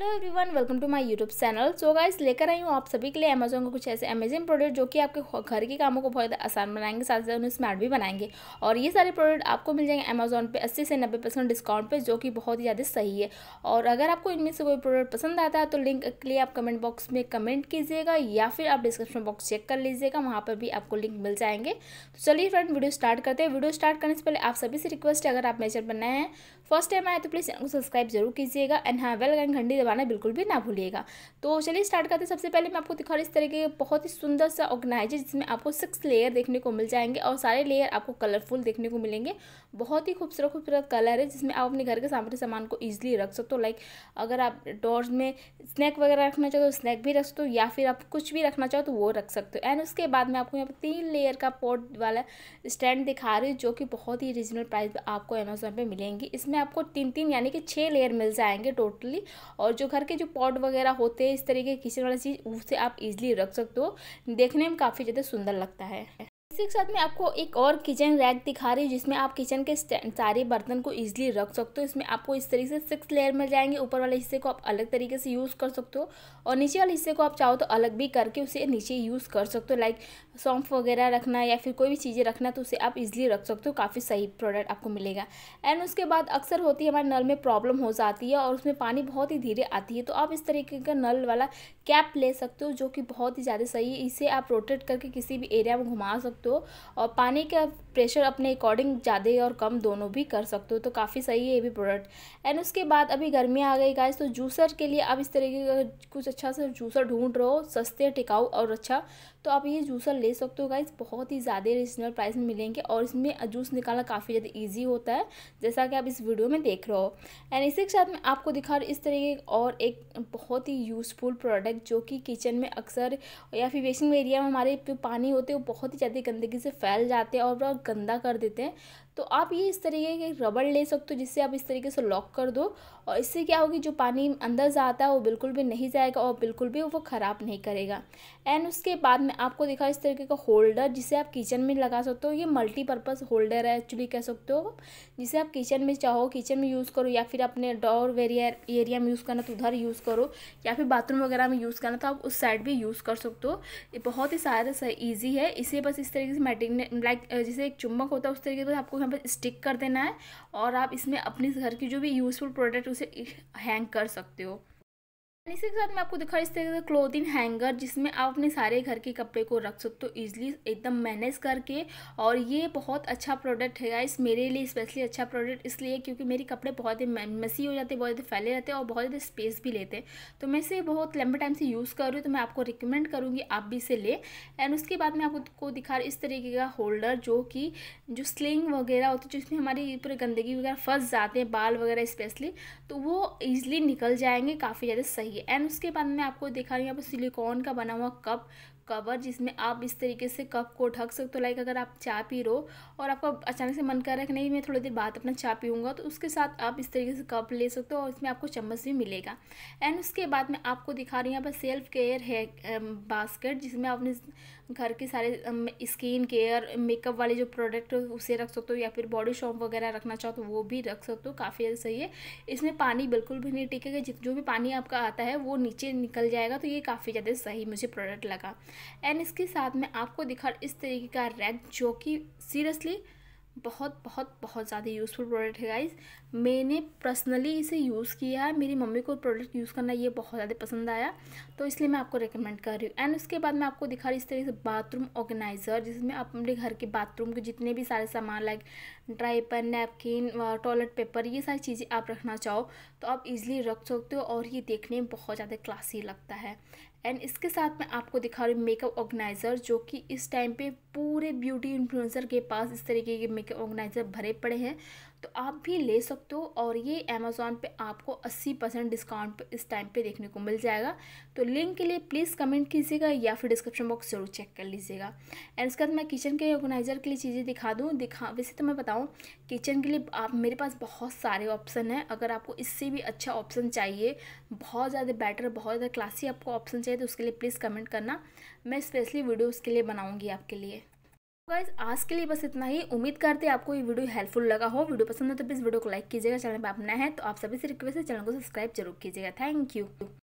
hello everyone welcome to my YouTube channel so guys लेकर आई हूँ आप सभी के लिए अमेजोन का कुछ ऐसे अमेजिंग प्रोडक्ट जो कि आपके घर के कामों को बहुत आसान बनाएंगे साथ साथ उन्हें स्मार्ट भी बनाएंगे और ये सारे प्रोडक्ट आपको मिल जाएंगे अमेजोन पे 80 से 90 परसेंट डिस्काउंट पे जो कि बहुत ही ज़्यादा सही है और अगर आपको इनमें से कोई प्रोडक्ट पसंद आता है तो लिंक के लिए आप कमेंट बॉक्स में कमेंट कीजिएगा या फिर आप डिस्क्रिप्शन बॉक्स चेक कर लीजिएगा वहाँ पर भी आपको लिंक मिल जाएंगे तो चलिए फ्रेंड वीडियो स्टार्ट करते हैं वीडियो स्टार्ट करने से पहले आप सभी से रिक्वेस्ट है अगर आप मेजर बनाए हैं फर्स्ट टाइम आए तो प्लीज़ चैनल को सब्सक्राइब जरूर कीजिएगा एंड हाँ वेल घंटी लगाना बिल्कुल भी ना भूलिएगा तो चलिए स्टार्ट करते हैं सबसे पहले मैं आपको दिखा रही इस तरीके बहुत ही सुंदर सा ऑर्गेनाइजर जिसमें आपको सिक्स लेयर देखने को मिल जाएंगे और सारे लेयर आपको कलरफुल देखने को मिलेंगे बहुत ही खूबसूरत खूबसूरत कलर है जिसमें आप अपने घर के सामने सामान को ईजिली रख सकते हो लाइक अगर आप डोर्स में स्नैक वगैरह रखना चाहो तो स्नैक भी रख सकते हो या फिर आप कुछ भी रखना चाहो तो वो रख सकते हो एंड उसके बाद मैं आपको यहाँ पर तीन लेयर का पॉट वाला स्टैंड दिखा रही हूँ जो कि बहुत ही रीजनेबल प्राइस आपको अमेजोन पर मिलेंगी इसमें आपको तीन तीन यानी कि छः लेयर मिल जाएंगे टोटली और जो घर के जो पॉट वगैरह होते हैं इस तरीके की किचन वाली चीज़ उसे आप इजिली रख सकते हो देखने में काफ़ी ज़्यादा सुंदर लगता है इसी के साथ मैं आपको एक और किचन रैक दिखा रही हूँ जिसमें आप किचन के सारे बर्तन को इजीली रख सकते हो इसमें आपको इस तरीके से सिक्स लेयर मिल जाएंगे ऊपर वाले हिस्से को आप अलग तरीके से यूज़ कर सकते हो और नीचे वाले हिस्से को आप चाहो तो अलग भी करके उसे नीचे यूज़ कर सकते हो लाइक सौंफ वगैरह रखना या फिर कोई भी चीज़ें रखना तो उसे आप इजिली रख सकते हो काफ़ी सही प्रोडक्ट आपको मिलेगा एंड उसके बाद अक्सर होती है हमारे नल में प्रॉब्लम हो जाती है और उसमें पानी बहुत ही धीरे आती है तो आप इस तरीके का नल वाला कैप ले सकते हो जो कि बहुत ही ज़्यादा सही है इसे आप रोटेट करके किसी भी एरिया में घुमा सकते हो सकते और पानी का प्रेशर अपने अकॉर्डिंग ज़्यादा और कम दोनों भी कर सकते हो तो काफ़ी सही है ये भी प्रोडक्ट एंड उसके बाद अभी गर्मियाँ आ गई गाइस तो जूसर के लिए आप इस तरीके का कुछ अच्छा सा जूसर ढूंढ रहे हो सस्ते टिकाऊ और अच्छा तो आप ये जूसर ले सकते हो गाइस बहुत ही ज़्यादा रिजनेबल प्राइस में मिलेंगे और इसमें जूस निकालना काफ़ी ज़्यादा ईजी होता है जैसा कि आप इस वीडियो में देख रहे हो एंड इसी के साथ मैं आपको दिखा रही इस तरीके और एक बहुत ही यूज़फुल प्रोडक्ट जो कि किचन में अक्सर या फिर वेस्टिंग एरिया में हमारे पानी होते हैं वो बहुत ही ज़्यादा गंदगी से फैल जाते हैं और गंदा कर देते हैं तो आप ये इस तरीके के रबड़ ले सकते हो जिससे आप इस तरीके से लॉक कर दो और इससे क्या होगी जो पानी अंदर जाता है वो बिल्कुल भी नहीं जाएगा और बिल्कुल भी वो ख़राब नहीं करेगा एंड उसके बाद में आपको दिखा इस तरीके का होल्डर जिसे आप किचन में लगा सकते हो ये मल्टीपर्पज़ होल्डर है एक्चुअली कह सकते हो जिसे आप किचन में चाहो किचन में यूज़ करो या फिर अपने डोर एरिया में यूज़ करना तो उधर यूज़ करो या फिर बाथरूम वगैरह में यूज़ करना तो आप उस साइड भी यूज़ कर सकते हो ये बहुत ही सारा ईजी है इसे बस इस तरीके से मैटिंग लाइक जैसे एक चुम्बक होता है उस तरीके से आपको यहाँ पर स्टिक कर देना है और आप इसमें अपने घर की जो भी यूज़फुल प्रोडक्ट उसे हैंग कर सकते हो इसी के साथ मैं आपको दिखा इस तरीके से क्लोथिंग हैंगर जिसमें आप अपने सारे घर के कपड़े को रख सकते हो ईजिली एकदम मैनेज करके और ये बहुत अच्छा प्रोडक्ट है गाइस मेरे लिए स्पेशली अच्छा प्रोडक्ट इसलिए क्योंकि मेरे कपड़े बहुत ही मसी हो जाते हैं बहुत ज़्यादा फैले रहते हैं और बहुत ज़्यादा स्पेस भी लेते हैं तो मैं इसे बहुत लंबे टाइम से यूज़ कर रही हूँ तो मैं आपको रिकमेंड करूँगी आप भी इसे लें एंड उसके बाद मैं आपको दिखा इस तरीके का होल्डर जो कि जो स्लिंग वगैरह होती है जिसमें हमारी पूरे गंदगी वगैरह फंस जाते हैं बाल वगैरह स्पेशली तो वो ईजिली निकल जाएंगे काफ़ी ज़्यादा सही चाहिए एंड उसके बाद मैं आपको दिखा रही हूँ यहाँ पर सिलिकॉन का बना हुआ कप कवर जिसमें आप इस तरीके से कप को ढक सकते हो लाइक अगर आप चाय पी रहो और आपका अचानक से मन कर रहा है कि नहीं मैं थोड़ी देर बाद अपना चाय पीऊँगा तो उसके साथ आप इस तरीके से कप ले सकते हो और इसमें आपको चम्मच भी मिलेगा एंड उसके बाद मैं आपको दिखा रही हूँ यहाँ पर सेल्फ केयर है बास्केट जिसमें आप अपने घर के सारे स्किन केयर मेकअप वाले जो प्रोडक्ट उसे रख सकते हो या फिर बॉडी शॉप वगैरह रखना चाहो तो वो भी रख सकते हो काफ़ी सही है इसमें पानी बिल्कुल भी नहीं टिकेगा जो भी पानी आपका आता है है वो नीचे निकल जाएगा तो ये काफ़ी ज़्यादा सही मुझे प्रोडक्ट लगा एंड इसके साथ में आपको दिखा इस तरीके का रैक जो कि सीरियसली बहुत बहुत बहुत ज़्यादा यूज़फुल प्रोडक्ट है गाइज मैंने पर्सनली इसे यूज़ किया है मेरी मम्मी को प्रोडक्ट यूज़ करना ये बहुत ज़्यादा पसंद आया तो इसलिए मैं आपको रिकमेंड कर रही हूँ एंड उसके बाद मैं आपको दिखा रही इस तरीके से बाथरूम ऑर्गेनाइज़र जिसमें आप अपने घर के बाथरूम के जितने भी सारे सामान like diaper napkin toilet paper ये सारी चीज़ें आप रखना चाहो तो आप इजीली रख सकते हो और ये देखने में बहुत ज़्यादा क्लासी लगता है एंड इसके साथ मैं आपको दिखा रही हूँ मेकअप ऑर्गेनाइज़र जो कि इस टाइम पे पूरे ब्यूटी इन्फ्लुएंसर के पास इस तरीके के मेकअप ऑर्गेनाइज़र भरे पड़े हैं तो आप भी ले सकते हो और ये अमेज़ोन पे आपको 80 परसेंट डिस्काउंट पे इस टाइम पे देखने को मिल जाएगा तो लिंक के लिए प्लीज़ कमेंट कीजिएगा या फिर डिस्क्रिप्शन बॉक्स जरूर चेक कर लीजिएगा एंड इसके बाद मैं किचन के ऑर्गेनाइज़र के लिए चीज़ें दिखा दूँ दिखा वैसे तो मैं बताऊँ बताऊँ किचन के लिए आप मेरे पास बहुत सारे ऑप्शन हैं अगर आपको इससे भी अच्छा ऑप्शन चाहिए बहुत ज़्यादा बेटर बहुत ज़्यादा क्लासी आपको ऑप्शन चाहिए तो उसके लिए प्लीज़ कमेंट करना मैं स्पेशली वीडियो उसके लिए बनाऊँगी आपके लिए गाइज तो आज के लिए बस इतना ही उम्मीद करते हैं आपको ये वीडियो हेल्पफुल लगा हो वीडियो पसंद है तो प्लीज़ वीडियो को लाइक कीजिएगा चैनल पर आप नए हैं तो आप सभी से रिक्वेस्ट है चैनल को सब्सक्राइब जरूर कीजिएगा थैंक यू